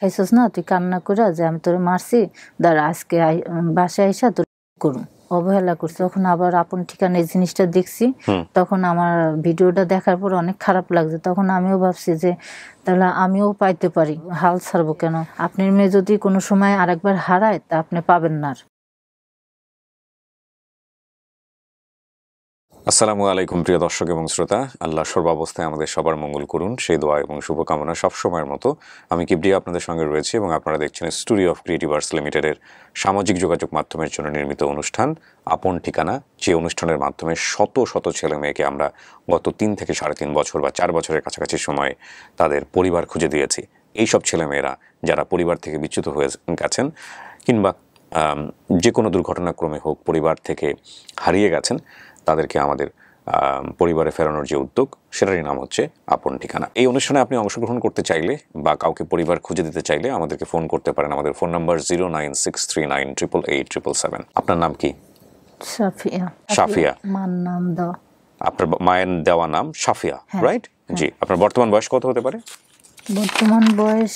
খাইছস না তুই কান্না করে যে আমি তোর মারছি দাঁড়া আজকে বাসায় আইসা তোর করুন অবহেলা করছে তখন আবার আপন ঠিকানা এই জিনিসটা দেখছি তখন আমার ভিডিওটা দেখার পর অনেক খারাপ লাগছে তখন আমিও ভাবছি যে তাহলে আমিও পাইতে পারি হাল ছাড়বো কেন আপনার মেয়ে যদি কোনো সময় আরেকবার হারায় তা আপনি পাবেন না আর আসসালামু আলাইকুম প্রিয় দর্শক এবং শ্রোতা আল্লাহ সর্বাবস্থায় আমাদের সবার মঙ্গল করুন সেই দোয়া এবং শুভকামনা সবসময়ের মতো আমি কিবডি আপনাদের সঙ্গে রয়েছি এবং আপনারা দেখছেন স্টুডিও অফ ক্রিয়েটিভ আর্টস লিমিটেডের সামাজিক যোগাযোগ মাধ্যমের জন্য নির্মিত অনুষ্ঠান আপন ঠিকানা যে অনুষ্ঠানের মাধ্যমে শত শত ছেলে মেয়েকে আমরা গত তিন থেকে সাড়ে তিন বছর বা চার বছরের কাছাকাছি সময়ে তাদের পরিবার খুঁজে দিয়েছি এইসব ছেলেমেয়েরা যারা পরিবার থেকে বিচ্যুত হয়ে গেছেন কিংবা যে কোনো দুর্ঘটনাক্রমে হোক পরিবার থেকে হারিয়ে গেছেন তাদেরকে আমাদের পরিবারে ফেরানোর যে উদ্যোগ সেটারই নাম হচ্ছে আপন ঠিকানা এই অনুষ্ঠানে আপনি অংশগ্রহণ করতে চাইলে বা কাউকে পরিবার খুঁজে দিতে চাইলে আমাদেরকে ফোন করতে পারেন আমাদের phone number zero nine six three nine triple eight triple seven আপনার নাম কি সাফিয়া সাফিয়া আপনার মায়ের দেওয়া নাম সাফিয়া রাইট হ্যাঁ, হ্যাঁ। জি আপনার বর্তমান বয়স কত হতে পারে বর্তমান বয়স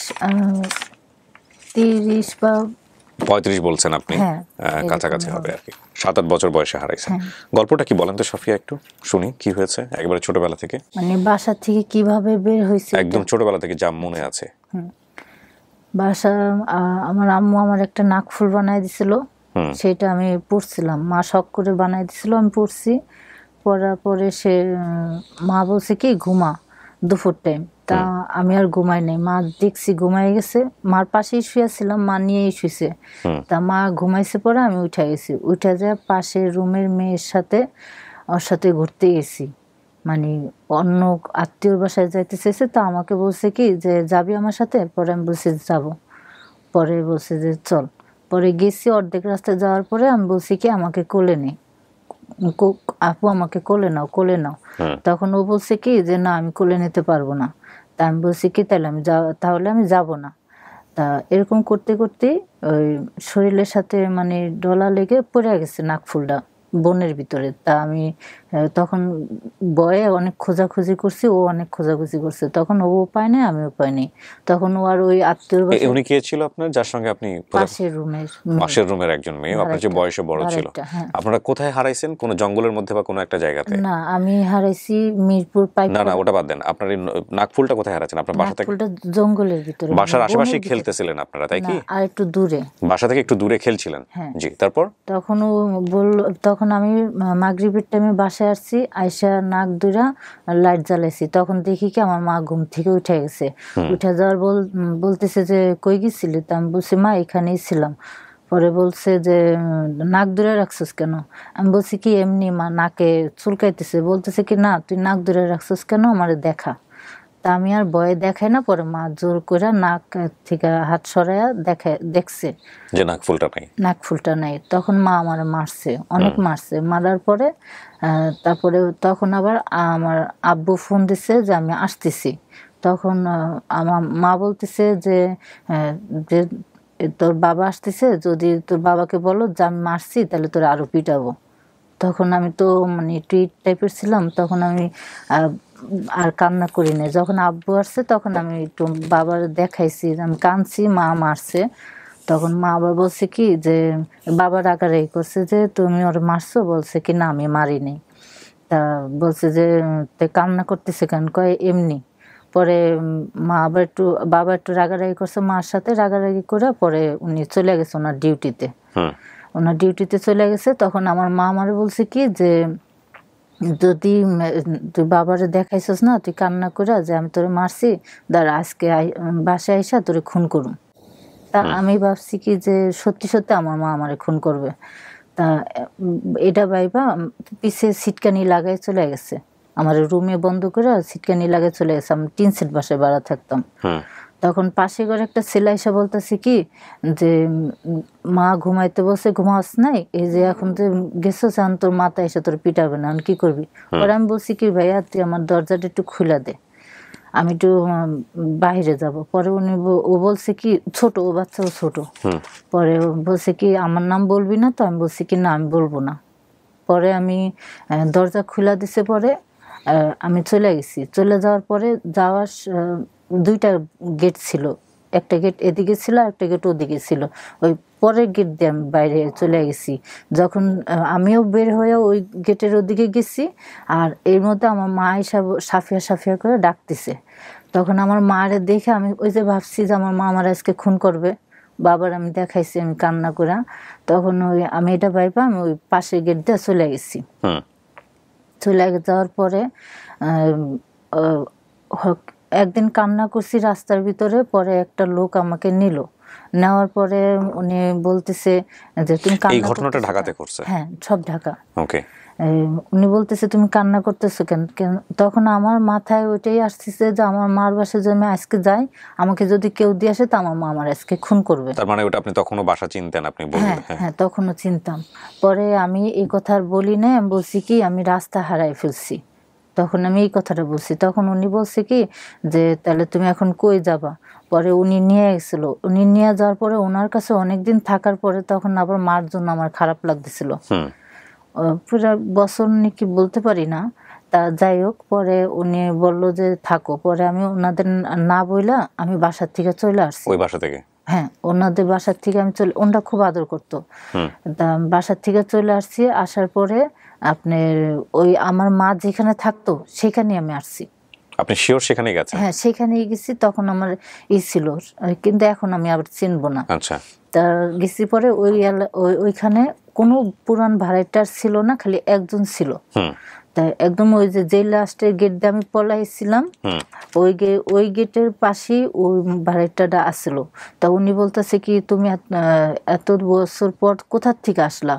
তিরিশ বা পঁয়ত্রিশ বলছেন আপনি হ্যাঁ, কাছাকাছি হবে আর কি সাত আট বছর বয়সে হারাইছেন হ্যাঁ। গল্পটা কি বলেন তো সফিয়া একটু শুনি কি হয়েছে একবারে ছোটবেলা থেকে মানে বাসা থেকে কিভাবে বের হয়েছে একদম ছোটবেলা থেকে যা মনে আছে বাসা আমার আম্মু আমার একটা নাকফুল বানায় দিছিল সেটা আমি পড়ছিলাম মা শখ করে বানায় দিছিল আমি পড়ছি পড়ার পরে সে মা বলছে কি ঘুমা দুপুর টাইম তা আমি আর ঘুমাই নাই মা দেখছি ঘুমাই গেছে মার পাশেই শুয়েছিলাম মা নিয়েই শুয়েছে তা মা ঘুমাইছে পরে আমি উঠে গেছি উঠে যা পাশের রুমের মেয়ের সাথে ওর সাথে ঘুরতে গেছি মানে অন্য আত্মীয়র বাসায় যাইতে চেয়েছে তো আমাকে বলছে কি যে যাবি আমার সাথে পরে আমি বলছি যাব পরে বলছে যে চল পরে গেছি অর্ধেক রাস্তায় যাওয়ার পরে আমি বলছি কি আমাকে কোলে নেই আপু আমাকে কোলে নাও কোলে নাও হ্যাঁ। তখন ও বলছে কি যে না আমি কোলে নিতে পারবো না তা আমি বলছি কি তাহলে আমি যা তাহলে আমি যাব না তা এরকম করতে করতে ওই শরীরের সাথে মানে ডলা লেগে পড়ে গেছে নাকফুলটা বনের ভিতরে তা আমি তখন বয়ে অনেক খোঁজাখুঁজি করছি ও অনেক খোঁজাখুঁজি করছে তখন ও উপায় নেই আমি উপায় নেই তখন ও আর ওই আত্মীয় উনি কে ছিল আপনার যার সঙ্গে আপনি পাশের রুমের পাশের রুমের একজন মেয়ে আপনার যে বয়সে বড় ছিল হ্যাঁ। আপনারা কোথায় হারাইছেন কোন জঙ্গলের মধ্যে বা কোনো একটা জায়গাতে না আমি হারাইছি মিরপুর পাই না না ওটা বাদ দেন আপনার নাগফুলটা কোথায় হারাইছেন আপনার বাসা থেকে জঙ্গলের ভিতরে মানে বাসার আশেপাশে খেলতেছিলেন আপনারা তাই কি আর একটু দূরে বাসা থেকে একটু দূরে খেলছিলেন হ্যাঁ। জি তারপর তখন ও বলল তখন আমি মাগরিবের টাইমে বাসা বাসায় আসছি আইসা নাক দুরা লাইট জ্বালাইছি তখন দেখি কি আমার মা ঘুম থেকে উঠে গেছে উঠে যাওয়ার বল বলতেছে যে কই গেছিলি তা আমি বলছি মা এখানেই ছিলাম পরে বলছে যে নাক দূরে রাখছিস কেন আমি বলছি কি এমনি মা নাকে চুলকাইতেছে বলতেছে কি না তুই নাক দূরে রাখছিস কেন আমার দেখা তা আমি আর ভয়ে দেখাই না পরে মা জোর করে নাক থেকে হাত সরাইয়া দেখে দেখছে যে নাক ফুলটা নাই নাক ফুলটা নাই তখন মা আমার মারছে অনেক মারছে মারার পরে তারপরে তখন আবার আমার আব্বু ফোন দিছে যে আমি আসতেছি তখন আমার মা বলতেছে যে যে তোর বাবা আসতেছে যদি তোর বাবাকে বলো যে আমি মারছি তাহলে তোর আরও পিটাবো তখন আমি তো মানে টুইট টাইপের ছিলাম তখন আমি আর কান্না করি না যখন আব্বু আসছে তখন আমি একটু বাবার দেখাইছি আমি কাঁদছি মা মারছে তখন মা আবার বলছে কি যে বাবার এই করছে যে তুমি ওর মারছো বলছে কি না আমি মারিনি তা বলছে যে কান্না করতেছে কেন কয় এমনি পরে মা আবার একটু বাবা একটু রাগারাগি করছে মার সাথে রাগারাগি করে পরে উনি চলে গেছে ওনার ডিউটিতে হ্যাঁ। ওনার ডিউটিতে চলে গেছে তখন আমার মা আমার বলছে কি যে যদি তুই বাবারে দেখাইছিস না তুই কান্না করে যে আমি তোরে মারছি দাঁড়া আজকে বাসায় আইসা তোরে খুন করুম তা আমি ভাবছি কি যে সত্যি সত্যি আমার মা আমারে খুন করবে তা এটা ভাইবা পিছে সিটকানি লাগাই চলে গেছে আমার রুমে বন্ধ করে সিটকানি লাগাই চলে গেছে আমি টিন সেট বাসায় বাড়া থাকতাম হ্যাঁ। তখন পাশে ঘরে একটা ছেলে এসে বলতেছে কি যে মা ঘুমাইতে বসে ঘুমাস নাই এই যে এখন যে গেছো চান তোর মাথা এসে তোর পিটাবে না কি করবি ওরা আমি বলছি কি ভাইয়া তুই আমার দরজাটা একটু খুলে দে আমি একটু বাইরে যাব পরে উনি ও বলছে কি ছোট ও বাচ্চা ও ছোট পরে বলছে কি আমার নাম বলবি না তো আমি বলছি কি না আমি বলবো না পরে আমি দরজা খুলা দিছে পরে আমি চলে গেছি চলে যাওয়ার পরে যাওয়ার দুইটা গেট ছিল একটা গেট এদিকে ছিল একটা গেট ওদিকে ছিল ওই পরের গেট দিয়ে আমি বাইরে চলে গেছি যখন আমিও বের হয়ে ওই গেটের ওদিকে গেছি আর এর মধ্যে আমার মা এসব সাফিয়া সাফিয়া করে ডাকতেছে তখন আমার মারে দেখে আমি ওই যে ভাবছি যে আমার মা আমার আজকে খুন করবে বাবার আমি দেখাইছি আমি কান্না করা তখন ওই আমি এটা পাইবা আমি ওই পাশের গেট দিয়ে চলে গেছি হ্যাঁ। চলে যাওয়ার পরে একদিন কান্না করছি রাস্তার ভিতরে পরে একটা লোক আমাকে নিল নেওয়ার পরে উনি বলতেছে যে তুমি এই ঘটনাটা ঢাকাতে করছে হ্যাঁ সব ঢাকা ওকে উনি বলতেছে তুমি কান্না করতেছো কেন কেন তখন আমার মাথায় ওইটাই আসতেছে যে আমার মার বাসা যদি আমি আজকে যাই আমাকে যদি কেউ দিয়ে আসে তা আমার মা আমার আজকে খুন করবে তার মানে ওটা আপনি তখনও বাসা চিনতেন আপনি বললেন হ্যাঁ, হ্যাঁ।, হ্যাঁ তখনও চিনতাম পরে আমি এই কথা বলি না বলছি কি আমি রাস্তা হারাই ফেলছি তখন আমি এই কথাটা বলছি তখন উনি বলছে কি যে তাহলে তুমি এখন কই যাবা পরে উনি নিয়ে গেছিল উনি নিয়ে যাওয়ার পরে ওনার কাছে অনেক দিন থাকার পরে তখন আবার মার জন্য আমার খারাপ লাগতেছিল পুরা বছর কি বলতে পারি না তা যাই হোক পরে উনি বলল যে থাকো পরে আমি ওনাদের না বইলা আমি বাসার থেকে চলে আসছি ওই বাসা থেকে হ্যাঁ ওনাদের বাসার থেকে আমি চলে ওনারা খুব আদর করতো বাসার থেকে চলে আসছি আসার পরে আপনার ওই আমার মা যেখানে থাকতো সেখানে আমি আসছি আপনি শিওর সেখানে গেছেন হ্যাঁ সেখানে গেছি তখন আমার ই ছিল কিন্তু এখন আমি আবার চিনবো না আচ্ছা তা গেছি পরে ওই ওইখানে কোনো পুরান ভাড়াইটার ছিল না খালি একজন ছিল একদম ওই যে যে লাস্টের গেট দিয়ে আমি পলাইছিলাম ওই গে ওই গেটের পাশেই ওই বাড়িটাটা আসলো তা উনি বলতেছে কি তুমি এত বছর পর কোথার থেকে আসলা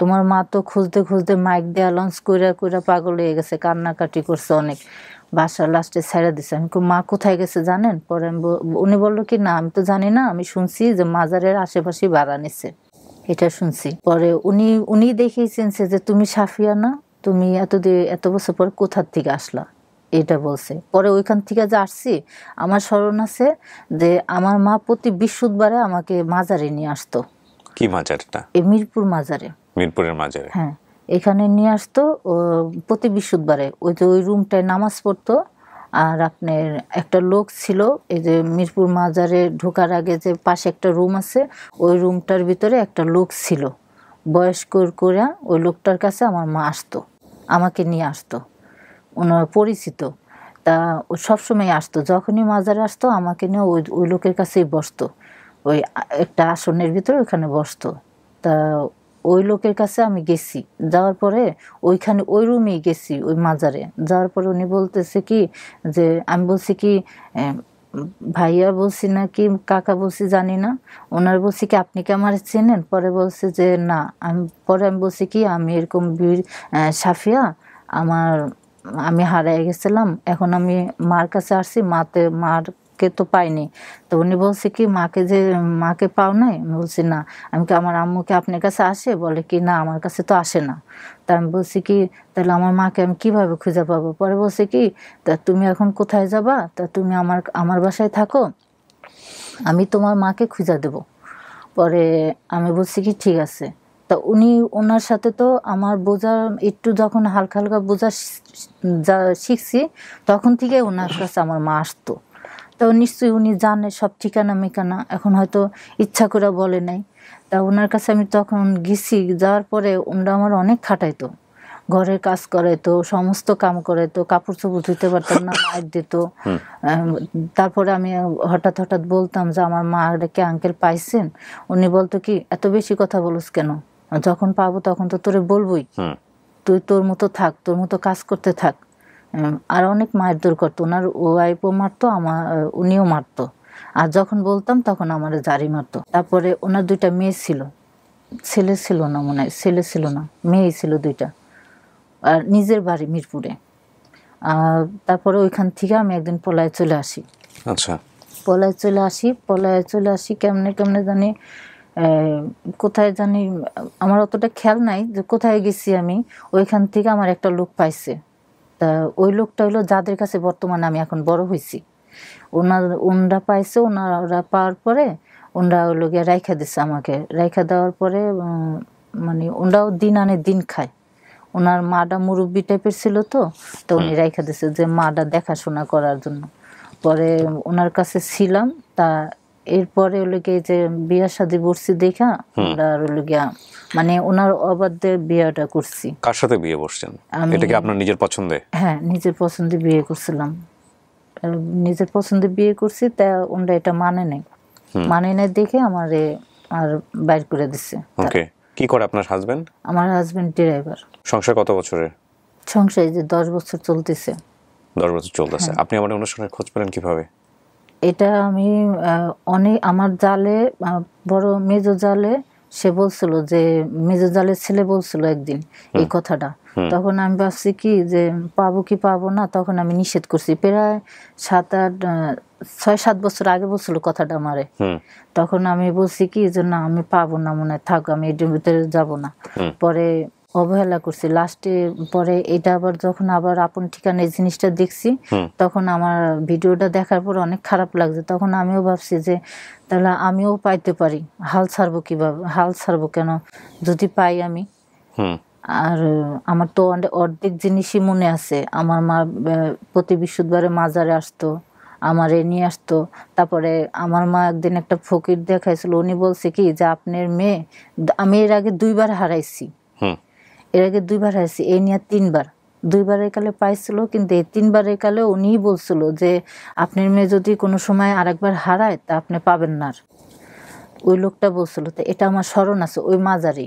তোমার মা তো খুঁজতে খুঁজতে মাইক দেওয়া লঞ্চ কইরা কইরা পাগল হয়ে গেছে কান্নাকাটি করছে অনেক বাসার লাস্টে ছেড়ে দিছে আমি মা কোথায় গেছে জানেন পরে আমি উনি বললো কি না আমি তো জানি না আমি শুনছি যে মাজারের আশেপাশে ভাড়া নিছে এটা শুনছি পরে উনি উনি দেখিয়েছেন যে তুমি সাফিয়া না তুমি এতদিন এত বছর পর কোথার থেকে আসলা এটা বলছে পরে ওইখান থেকে যে আসছি আমার স্মরণ আছে যে আমার মা প্রতি বৃহস্পতিবারে আমাকে মাজারে নিয়ে আসতো কি মাজারটা এই মিরপুর মাজারে মিরপুরের মাজারে হ্যাঁ এখানে নিয়ে আসতো প্রতি বৃহস্পতিবারে ওই যে ওই রুমটায় নামাজ পড়তো আর আপনার একটা লোক ছিল এই যে মিরপুর মাজারে ঢোকার আগে যে পাশে একটা রুম আছে ওই রুমটার ভিতরে একটা লোক ছিল বয়স্করা ওই লোকটার কাছে আমার মা আসতো আমাকে নিয়ে আসতো ওনার পরিচিত তা ও সবসময় আসতো যখনই মাজারে আসতো আমাকে নিয়ে ওই ওই লোকের কাছেই বসতো ওই একটা আসনের ভিতরে ওখানে বসতো তা ওই লোকের কাছে আমি গেছি যাওয়ার পরে ওইখানে ওই রুমেই গেছি ওই মাজারে যাওয়ার পরে উনি বলতেছে কি যে আমি বলছি কি ভাইয়া বলছি না কি কাকা বলছি জানি না ওনার বলছি কি আপনি কি আমার চেনেন পরে বলছে যে না আমি পরে আমি বলছি কি আমি এরকম বীর সাফিয়া আমার আমি হারাই গেছিলাম এখন আমি মার কাছে আসছি মাতে মার মাকে তো পাইনি তো উনি বলছে কি মাকে যে মাকে পাও নাই আমি বলছি না আমি কি আমার আম্মুকে আপনার কাছে আসে বলে কি না আমার কাছে তো আসে না তা আমি বলছি কি তাহলে আমার মাকে আমি কিভাবে খুঁজে পাবো পরে বলছে কি তা তুমি এখন কোথায় যাবা তা তুমি আমার আমার বাসায় থাকো আমি তোমার মাকে খুঁজে দেব পরে আমি বলছি কি ঠিক আছে তা উনি ওনার সাথে তো আমার বোঝা একটু যখন হালকা হালকা বোঝা যা শিখছি তখন থেকে ওনার কাছে আমার মা আসতো তাও নিশ্চয়ই উনি জানে সব ঠিকানা মেকানা এখন হয়তো ইচ্ছা করে বলে নাই তা ওনার কাছে আমি তখন গেছি যাওয়ার পরে ওনারা আমার অনেক খাটাইতো ঘরের কাজ তো সমস্ত কাম করে তো কাপড় চোপড় ধুইতে পারতাম না মায়ের দিত তারপরে আমি হঠাৎ হঠাৎ বলতাম যে আমার মা কে আঙ্কেল পাইছেন উনি বলতো কি এত বেশি কথা বলস কেন যখন পাবো তখন তো তোরে বলবই তুই তোর মতো থাক তোর মতো কাজ করতে থাক আর অনেক মারধর করতো ওনার ওয়াইফও মারতো আমার উনিও মারতো আর যখন বলতাম তখন আমার জারি মারতো তারপরে ওনার দুইটা মেয়ে ছিল ছেলে ছিল না মনে হয় ছেলে ছিল না মেয়েই ছিল দুইটা আর নিজের বাড়ি মিরপুরে তারপরে ওইখান থেকে আমি একদিন পলায় চলে আসি আচ্ছা পলায় চলে আসি পলায় চলে আসি কেমনে কেমনে জানি কোথায় জানি আমার অতটা খেয়াল নাই যে কোথায় গেছি আমি ওইখান থেকে আমার একটা লোক পাইছে তা ওই লোকটা হলো যাদের কাছে বর্তমানে আমি এখন বড় হয়েছি ওনার ওনরা পাইছে ওনারা পাওয়ার পরে ওনরা ওই লোকে রাইখা দিছে আমাকে রাইখা দেওয়ার পরে মানে ওনরাও দিন আনে দিন খায় ওনার মাটা মুরব্বী টাইপের ছিল তো তো উনি রাইখা দিছে যে মাডা দেখাশোনা করার জন্য পরে ওনার কাছে ছিলাম তা এরপরে হলো কি যে বিয়া শাদি বসছি দেখা আর হলো গিয়া মানে ওনার অবাধ্যে বিয়েটা করছি কার সাথে বিয়ে বসছেন এটা কি আপনার নিজের পছন্দে হ্যাঁ নিজের পছন্দে বিয়ে করছিলাম নিজের পছন্দে বিয়ে করছি তা ওনরা এটা মানে নাই মানে নাই দেখে আমারে আর বাইর করে দিছে ওকে কি করে আপনার হাজবেন্ড আমার হাজবেন্ড ড্রাইভার সংসার কত বছরের সংসার এই যে দশ বছর চলতেছে দশ বছর চলতেছে হ্যাঁ। আপনি আমার অনুষ্ঠানের খোঁজ পেলেন কিভাবে এটা আমি অনেক আমার জালে বড় মেজো জালে সে বলছিল যে মেজো জালের ছেলে বলছিল একদিন এই কথাটা তখন আমি ভাবছি কি যে পাবো কি পাবো না তখন আমি নিষেধ করছি প্রায় সাত আট ছয় সাত বছর আগে বলছিল কথাটা আমারে তখন আমি বলছি কি যে না আমি পাবো না মনে হয় থাক আমি এটির ভিতরে যাবো না পরে অবহেলা করছি লাস্টে পরে এটা আবার যখন আবার আপন ঠিকানা এই জিনিসটা দেখছি তখন আমার ভিডিওটা দেখার পর অনেক খারাপ লাগছে তখন আমিও ভাবছি যে তাহলে আমিও পাইতে পারি হাল ছাড়বো কিভাবে হাল ছাড়বো কেন যদি পাই আমি আর আমার তো অর্ধেক জিনিসই মনে আছে আমার মা প্রতি বিশ্বদ্বারে মাজারে আসতো আমার এ নিয়ে আসতো তারপরে আমার মা একদিন একটা ফকির দেখাইছিল উনি বলছে কি যে আপনার মেয়ে আমি এর আগে দুইবার হারাইছি এর আগে দুইবার হারছি এ নিয়ে তিনবার দুইবার একালে পাইছিল কিন্তু এই তিনবার একালে উনিই বলছিল যে আপনার মেয়ে যদি কোনো সময় আরেকবার হারায় তা আপনি পাবেন না ওই লোকটা বলছিল তো এটা আমার স্মরণ আছে ওই মাজারি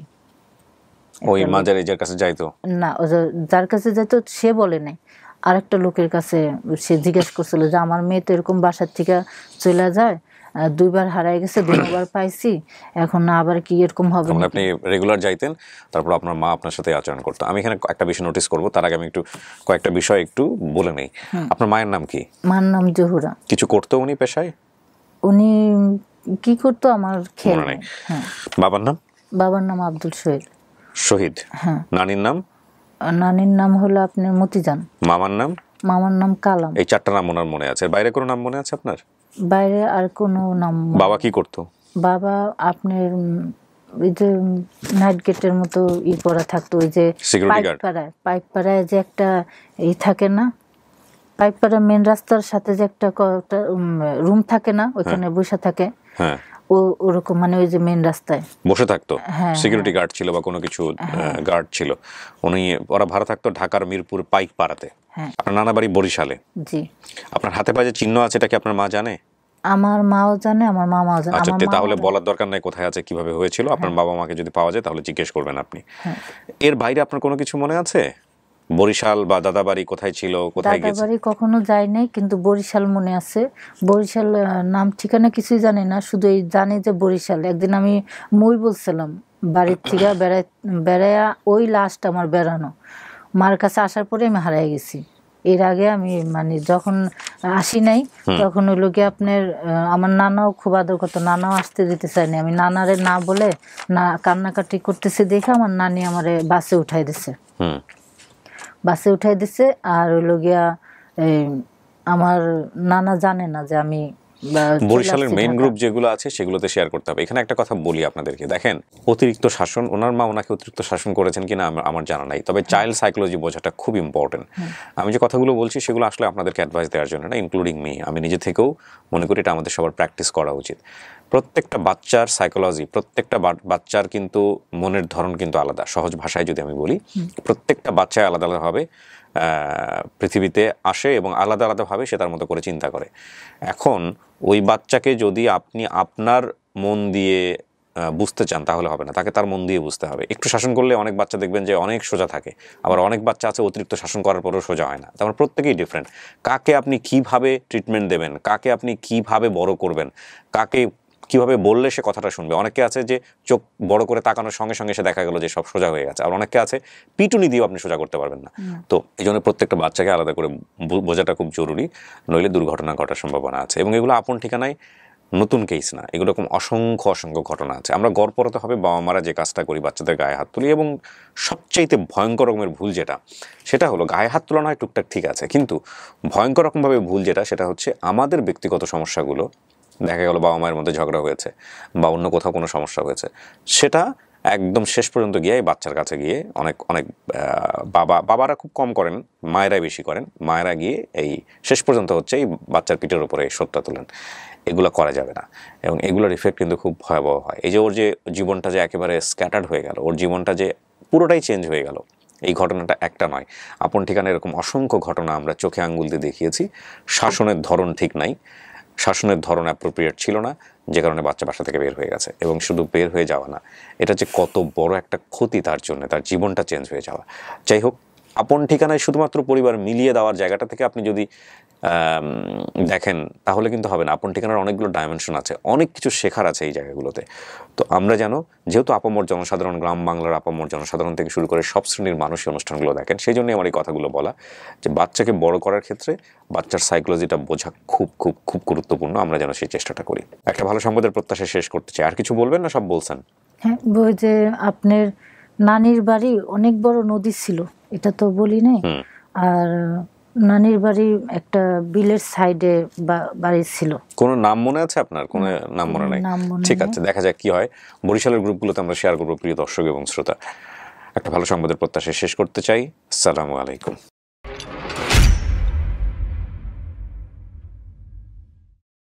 ওই মাজারি যার কাছে যাইতো না যার কাছে যাইতো সে বলে নাই আরেকটা লোকের কাছে সে জিজ্ঞেস করছিল যে আমার মেয়ে তো এরকম বাসার থেকে চলে যায় দুইবার হারায় গেছে দুবার পাইছি এখন আবার কি এরকম হবে মানে আপনি রেগুলার যাইতেন তারপর আপনার মা আপনার সাথে আচরণ করতো আমি এখানে একটা বিষয় নোটিস করব তার আগে আমি একটু কয়েকটা বিষয় একটু বলে নেই আপনার মায়ের নাম কি মার নাম জহুরা কিছু করতো উনি পেশায় উনি কি করতো আমার খেয়াল নেই হ্যাঁ। বাবার নাম বাবার নাম আব্দুল শহীদ শহীদ হ্যাঁ নানির নাম নানির নাম হলো আপনার মতিজান মামার নাম মামার নাম কালাম এই চারটা নাম ওনার মনে আছে বাইরে কোনো নাম মনে আছে আপনার বাইরে আর কোনো নাম বাবা কি করতো বাবা আপনার ওই যে নাইট গেটের মতো ই পরা থাকতো ওই যে পাইকপাড়ায় পাইকপাড়ায় যে একটা ই থাকে না পাইপ পাইকপাড়া মেন রাস্তার সাথে যে একটা রুম থাকে না হ্যাঁ। ওইখানে বসে থাকে হ্যাঁ। ও ওরকম মানে ওই যে মেন রাস্তায় বসে থাকতো সিকিউরিটি হ্যাঁ, গার্ড ছিল বা কোনো কিছু গার্ড ছিল উনি ওরা ভাড়া থাকতো ঢাকার মিরপুর পাড়াতে হ্যাঁ আপনার নানা বাড়ি বরিশালে জি আপনার হাতে পায়ে চিহ্ন আছে এটা কি আপনার মা জানে আমার মাও জানে আমার মামাও জানে আচ্ছা তাহলে বলার দরকার নাই কোথায় আছে কিভাবে হয়েছিল আপনার হ্যাঁ। বাবা মাকে যদি পাওয়া যায় তাহলে জিজ্ঞেস করবেন আপনি হ্যাঁ। এর বাইরে আপনার কোনো কিছু মনে আছে বরিশাল বা দাদা বাড়ি কোথায় ছিল কোথায় গেছে দাদা বাড়ি কখনো যাই নাই কিন্তু বরিশাল মনে আছে বরিশাল নাম ঠিকানা কিছুই জানে না শুধু এই জানে যে বরিশাল একদিন আমি মই বলছিলাম বাড়ির থেকে বেড়ায় বেড়ায়া ওই লাস্ট আমার বেড়ানো মার কাছে আসার পরে আমি হারাই গেছি এর আগে আমি মানে যখন আসি নাই তখন ওই লোকে আপনার আমার নানাও খুব আদর করতো নানাও আসতে দিতে চায়নি আমি নানারে না বলে না কান্নাকাটি করতেছে দেখে আমার নানি আমার বাসে উঠাই দিছে বাসে উঠাই দিছে আর ওই গিয়া আমার নানা জানে না যে আমি বরিশালের মেইন গ্রুপ যেগুলো আছে সেগুলোতে শেয়ার করতে হবে এখানে একটা কথা বলি আপনাদেরকে দেখেন অতিরিক্ত শাসন ওনার মা ওনাকে অতিরিক্ত শাসন করেছেন কিনা আমার জানা নাই তবে চাইল্ড হ্যাঁ। সাইকোলজি বোঝাটা খুব ইম্পর্টেন্ট হ্যাঁ। আমি যে কথাগুলো বলছি সেগুলো আসলে আপনাদেরকে অ্যাডভাইস দেওয়ার জন্য না ইনক্লুডিং মি আমি নিজে থেকেও মনে করি এটা আমাদের সবার প্র্যাকটিস করা উচিত প্রত্যেকটা বাচ্চার সাইকোলজি প্রত্যেকটা বাচ্চার কিন্তু মনের ধরন কিন্তু আলাদা সহজ ভাষায় যদি আমি বলি প্রত্যেকটা বাচ্চায় আলাদা আলাদা হবে পৃথিবীতে আসে এবং আলাদা আলাদাভাবে সে তার মতো করে চিন্তা করে এখন ওই বাচ্চাকে যদি আপনি আপনার মন দিয়ে বুঝতে চান তাহলে হবে না তাকে তার মন দিয়ে বুঝতে হবে একটু শাসন করলে অনেক বাচ্চা দেখবেন যে অনেক সোজা থাকে আবার অনেক বাচ্চা আছে অতিরিক্ত শাসন করার পরেও সোজা হয় না তারপর প্রত্যেকেই ডিফারেন্ট কাকে আপনি কিভাবে ট্রিটমেন্ট দেবেন কাকে আপনি কিভাবে বড় করবেন কাকে কিভাবে বললে সে কথাটা শুনবে অনেকে আছে যে চোখ বড় করে তাকানোর সঙ্গে সঙ্গে সে দেখা গেল যে সব সোজা হয়ে গেছে আর অনেকে আছে পিটুনি দিয়েও আপনি সোজা করতে পারবেন না তো এই জন্য প্রত্যেকটা বাচ্চাকে আলাদা করে বোঝাটা খুব জরুরি নইলে দুর্ঘটনা ঘটার সম্ভাবনা আছে এবং এগুলো আপন ঠিকানায় নতুন কেস না এগুলো রকম অসংখ্য অসংখ্য ঘটনা আছে আমরা গর্বরত হবে বাবা মারা যে কাজটা করি বাচ্চাদের গায়ে হাত তুলি এবং সবচাইতে ভয়ঙ্কর রকমের ভুল যেটা সেটা হলো গায়ে হাত তোলা নয় টুকটাক ঠিক আছে কিন্তু ভয়ঙ্কর রকমভাবে ভুল যেটা সেটা হচ্ছে আমাদের ব্যক্তিগত সমস্যাগুলো দেখা গেলো বাবা মায়ের মধ্যে ঝগড়া হয়েছে বা অন্য কোথাও কোনো সমস্যা হয়েছে সেটা একদম শেষ পর্যন্ত গিয়ে বাচ্চার কাছে গিয়ে অনেক অনেক বাবা বাবারা খুব কম করেন মায়েরা বেশি করেন মায়েরা গিয়ে এই শেষ পর্যন্ত হচ্ছে এই বাচ্চার পিঠের উপরে সত্যা তোলেন এগুলো করা যাবে না এবং এগুলোর ইফেক্ট কিন্তু খুব ভয়াবহ হয় এই যে ওর যে জীবনটা যে একেবারে স্ক্যাটার্ড হয়ে গেল ওর জীবনটা যে পুরোটাই চেঞ্জ হয়ে গেল এই ঘটনাটা একটা নয় আপন ঠিকানা এরকম অসংখ্য ঘটনা আমরা চোখে আঙ্গুল দিয়ে দেখিয়েছি শাসনের ধরন ঠিক নাই শাসনের ধরন অ্যাপ্রোপ্রিয়েট ছিল না যে কারণে বাচ্চা বাসা থেকে বের হয়ে গেছে এবং শুধু বের হয়ে যাওয়া না এটা যে কত বড় একটা ক্ষতি তার জন্য তার জীবনটা চেঞ্জ হয়ে যাওয়া যাই হোক আপন ঠিকানায় শুধুমাত্র পরিবার মিলিয়ে দেওয়ার জায়গাটা থেকে আপনি যদি দেখেন তাহলে কিন্তু হবে না আপন ঠিকানার অনেকগুলো ডাইমেনশন আছে অনেক কিছু শেখার আছে এই জায়গাগুলোতে তো আমরা জানো যেহেতু আপামর জনসাধারণ গ্রাম বাংলার আপামর জনসাধারণ থেকে শুরু করে সব শ্রেণীর মানুষই অনুষ্ঠানগুলো দেখেন সেই জন্যই আমার এই কথাগুলো বলা যে বাচ্চাকে বড় করার ক্ষেত্রে বাচ্চার সাইকোলজিটা বোঝা খুব খুব খুব গুরুত্বপূর্ণ আমরা যেন সেই চেষ্টাটা করি একটা ভালো সম্পদের প্রত্যাশা শেষ করতে চাই আর কিছু বলবেন না সব বলছেন হ্যাঁ যে আপনার নানির বাড়ি অনেক বড় নদী ছিল এটা তো বলি নাই আর নানির বাড়ি একটা বিলের সাইডে বাড়ি ছিল কোনো নাম মনে আছে আপনার কোনো নাম মনে নাই ঠিক আছে দেখা যাক কি হয় বরিশালের গ্রুপগুলোতে আমরা শেয়ার করব প্রিয় দর্শক এবং শ্রোতা একটা ভালো সংবাদের প্রত্যাশা শেষ করতে চাই আসসালামু আলাইকুম